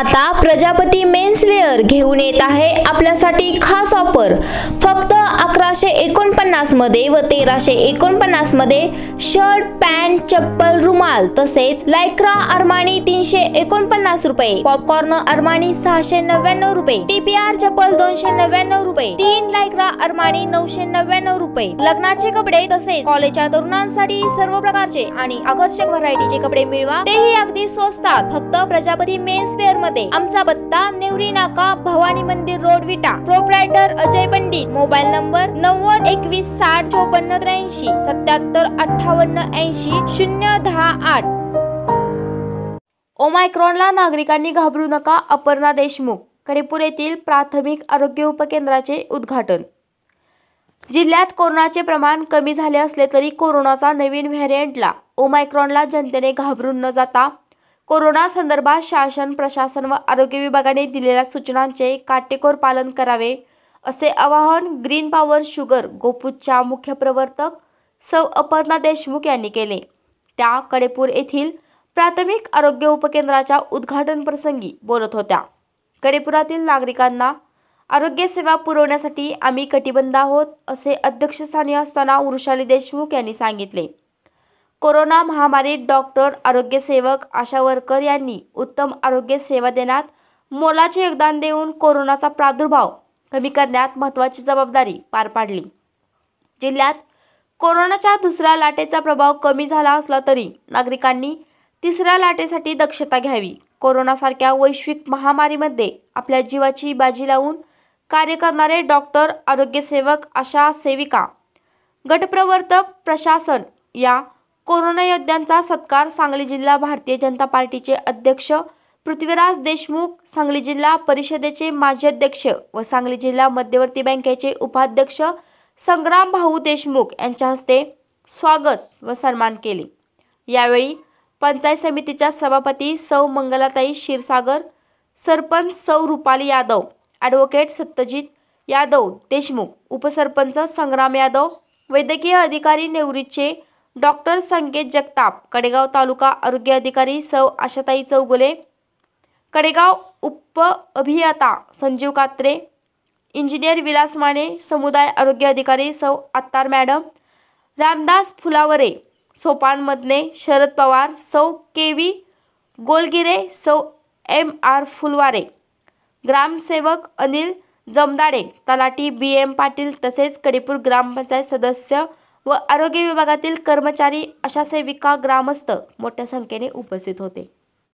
आता प्रजापती मेन्सवेअर घेऊन येत आहे आपल्यासाठी खास ऑफर फक्त एकोणपन्नास मध्ये व तेराशे मध्ये शर्ट पॅन्ट चप्पल रुमाल तसेच लायक्रा अरमानी तीनशे एकोणपन्नास रुपये पॉपकॉर्न अरमानी सहाशे नव्याण्णव रुपये टीपीआर चप्पल दोनशे नव्याण्णव रुपये तीन लायक्रा अरमानी नऊशे नव्याण्णव रुपये लग्नाचे कपडे तसेच कॉलेजच्या तरुणांसाठी सर्व प्रकारचे आणि आकर्षक व्हरायटीचे कपडे मिळवा तेही अगदी स्वस्तात फक्त प्रजापती मेन्स वेअर मध्ये आमचा पत्ता नेवरी नाका भवानी मंदिर road Vita proprietor Ajay Pandit mobile number नव्वद एकवीस साठ चौपन्न त्र्याऐंशी सत्याहत्तर अठ्ठावन्न ऐंशी शून्य दहा आठ ओमायक्रॉनला नागरिकांनी घाबरू नका अपर्णा देशमुख कडेपूर येथील प्राथमिक आरोग्य उपकेंद्राचे उद्घाटन जिल्ह्यात कोरोनाचे प्रमाण कमी झाले असले तरी कोरोनाचा नवीन व्हेरियंटला ओमायक्रॉनला जनतेने घाबरून न जाता कोरोना संदर्भात शासन प्रशासन व आरोग्य विभागाने दिलेल्या सूचनांचे काटेकोर पालन करावे असे आवाहन ग्रीन पॉवर शुगर गोपूतच्या मुख्य प्रवर्तक सौ अपर्णा देशमुख यांनी केले त्या कडेपूर येथील प्राथमिक आरोग्य उपकेंद्राच्या उद्घाटनप्रसंगी बोलत होत्या कडेपुरातील नागरिकांना आरोग्य सेवा पुरवण्यासाठी आम्ही कटिबंध आहोत असे अध्यक्षस्थानी असताना वृषाली देशमुख यांनी सांगितले कोरोना महामारीत डॉक्टर आरोग्यसेवक आशा वर्कर यांनी उत्तम आरोग्य सेवा देण्यात मोलाचे योगदान देऊन कोरोनाचा प्रादुर्भाव कमी करण्यात महत्त्वाची जबाबदारी पार पाडली जिल्ह्यात कोरोनाच्या दुसऱ्या लाटेचा प्रभाव कमी झाला असला तरी नागरिकांनी तिसऱ्या लाटेसाठी दक्षता घ्यावी कोरोनासारख्या वैश्विक महामारीमध्ये आपल्या जीवाची बाजी लावून कार्य करणारे डॉक्टर आरोग्यसेवक अशा सेविका गटप्रवर्तक प्रशासन या कोरोना योद्ध्यांचा सत्कार सांगली जिल्हा भारतीय जनता पार्टीचे अध्यक्ष पृथ्वीराज देशमुख सांगली जिल्हा परिषदेचे माजी अध्यक्ष व सांगली जिल्हा मध्यवर्ती बँकेचे उपाध्यक्ष संग्राम भाऊ देशमुख यांच्या हस्ते स्वागत व सन्मान केले यावेळी पंचायत समितीच्या सभापती सौ मंगलाताई क्षीरसागर सरपंच सौ रुपाली यादव ॲडव्होकेट सत्यजित यादव देशमुख उपसरपंच संग्राम यादव वैद्यकीय अधिकारी नेवरीचे डॉक्टर संकेत जगताप कडेगाव तालुका आरोग्य अधिकारी सौ आशाताई चौगुले कडेगाव उप अभियंता संजीव कात्रे इंजिनियर विलास माने समुदाय आरोग्य अधिकारी सौ आत्तार मॅडम रामदास फुलावरे सोपान मदने शरद पवार सौ के व्ही गोलगिरे सौ एम आर फुलवारे ग्रामसेवक अनिल जमदाडे तलाटी बी एम पाटील तसेच कडेपूर ग्रामपंचायत सदस्य व आरोग्य विभागातील कर्मचारी अशा सेविका ग्रामस्थ मोठ्या संख्येने उपस्थित होते